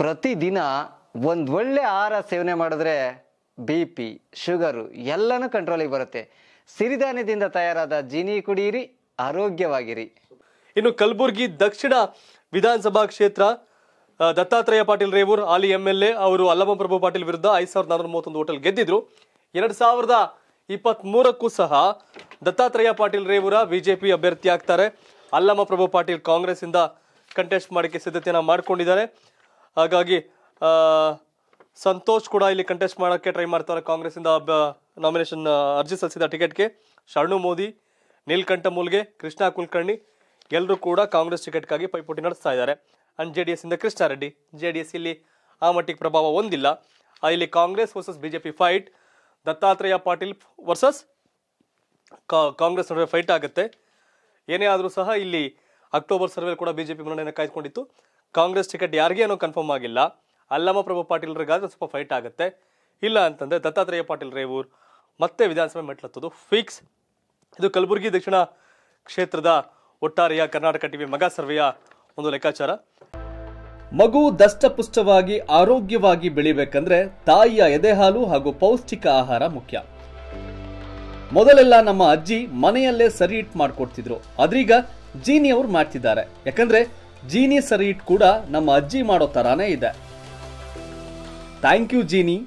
ಪ್ರತಿದಿನ ಒಂದು ಒಳ್ಳೆ ಆಹಾರ ಸೇವನೆ ಮಾಡಿದ್ರೆ ಬಿ ಪಿ ಶುಗರು ಎಲ್ಲನೂ ಕಂಟ್ರೋಲಿಗೆ ಬರುತ್ತೆ ಸಿರಿಧಾನ್ಯದಿಂದ ತಯಾರಾದ ಜೀನಿ ಕುಡಿಯಿರಿ ಆರೋಗ್ಯವಾಗಿರಿ ಇನ್ನು ಕಲಬುರಗಿ ದಕ್ಷಿಣ ವಿಧಾನಸಭಾ ಕ್ಷೇತ್ರ ದತ್ತಾತ್ರೇಯ ಪಾಟೀಲ್ ರೇವೂರ್ ಆಲಿ ಎಂ ಎಲ್ ಎ ಅವರು ಪ್ರಭು ಪಾಟೀಲ್ ವಿರುದ್ಧ ಐದು ಸಾವಿರದ ನಾನೂರ ಮೂವತ್ತೊಂದು ಹೋಟೆಲ್ ಗೆದ್ದಿದ್ರು ಎರಡು ಸಾವಿರದ ಇಪ್ಪತ್ತ್ಮೂರಕ್ಕೂ ಸಹ ದತ್ತಾತ್ರೇಯ ಪಾಟೀಲ್ ರೇವೂರ ಪಿ ಅಭ್ಯರ್ಥಿ ಆಗ್ತಾರೆ ಅಲ್ಲಮಪ್ರಭು ಪಾಟೀಲ್ ಇಂದ ಕಂಟೆಸ್ಟ್ ಮಾಡೋಕ್ಕೆ ಸಿದ್ಧತೆಯನ್ನು ಮಾಡಿಕೊಂಡಿದ್ದಾರೆ ಹಾಗಾಗಿ ಸಂತೋಷ್ ಕೂಡ ಇಲ್ಲಿ ಕಂಟೆಸ್ಟ್ ಮಾಡೋಕ್ಕೆ ಟ್ರೈ ಮಾಡ್ತಾರೆ ಕಾಂಗ್ರೆಸ್ಸಿಂದ ನಾಮಿನೇಷನ್ ಅರ್ಜಿ ಸಲ್ಲಿಸಿದ ಟಿಕೆಟ್ಗೆ ಶರಣು ಮೋದಿ ನೀಲ್ಕಂಠ ಮೂಲ್ಗೆ ಕೃಷ್ಣ ಕುಲಕರ್ಣಿ ಎಲ್ಲರೂ ಕೂಡ ಕಾಂಗ್ರೆಸ್ ಟಿಕೆಟ್ಗಾಗಿ ಪೈಪೋಟಿ ನಡೆಸ್ತಾ ಇದ್ದಾರೆ ಅಂಡ್ ಜೆ ಡಿ ಎಸ್ ಇಂದ ಕೃಷ್ಣಾರೆಡ್ಡಿ ಜೆ ಡಿ ಎಸ್ ಇಲ್ಲಿ ಆ ಮಟ್ಟಿಗೆ ಪ್ರಭಾವ ಹೊಂದಿಲ್ಲ ಇಲ್ಲಿ Congress versus BJP fight Dattatreya Patil versus Congress ನಡುವೆ ಫೈಟ್ ಆಗುತ್ತೆ ಏನೇ ಆದರೂ ಸಹ ಇಲ್ಲಿ ಅಕ್ಟೋಬರ್ ಸರ್ವೆಲ್ಲಿ ಕೂಡ ಬಿಜೆಪಿ ಮುನ್ನಡೆಯನ್ನು ಕಾಯ್ದುಕೊಂಡಿತ್ತು ಕಾಂಗ್ರೆಸ್ ಟಿಕೆಟ್ ಯಾರಿಗೆ ಏನೋ ಕನ್ಫರ್ಮ್ ಆಗಿಲ್ಲ ಅಲ್ಲಮ್ಮ ಪ್ರಭು ಪಾಟೀಲ್ರಿಗಾದ್ರೆ ಸ್ವಲ್ಪ ಫೈಟ್ ಆಗುತ್ತೆ ಇಲ್ಲ ಅಂತಂದರೆ ದತ್ತಾತ್ರೇಯ ಪಾಟೀಲ್ ರೇವೂರ್ ಮತ್ತೆ ವಿಧಾನಸಭೆ ಮೆಟ್ಲತ್ತದು ಫಿಕ್ಸ್ ಇದು ಕಲಬುರಗಿ ದಕ್ಷಿಣ ಕ್ಷೇತ್ರದ ಒಟ್ಟಾರೆಯ ಕರ್ನಾಟಕ ಟಿವಿ ಮಗ ಸರ್ವೆಯ ಒಂದು ಲೆಕ್ಕಾಚಾರ ಮಗು ದಷ್ಟಪುಷ್ಟವಾಗಿ ಆರೋಗ್ಯವಾಗಿ ಬೆಳಿಬೇಕಂದ್ರೆ ತಾಯಿಯ ಎದೆಹಾಲು ಹಾಗೂ ಪೌಷ್ಟಿಕ ಆಹಾರ ಮುಖ್ಯ ಮೊದಲೆಲ್ಲ ನಮ್ಮ ಅಜ್ಜಿ ಮನೆಯಲ್ಲೇ ಸರಿ ಇಟ್ ಮಾಡ್ಕೊಡ್ತಿದ್ರು ಅದ್ರೀಗ ಜೀನಿ ಅವ್ರು ಮಾಡ್ತಿದ್ದಾರೆ ಯಾಕಂದ್ರೆ ಜೀನಿ ಸರಿ ಇಟ್ ಕೂಡ ನಮ್ಮ ಅಜ್ಜಿ ಮಾಡೋ ಥರಾನೇ ಇದೆ ಥ್ಯಾಂಕ್ ಯು ಜೀನಿ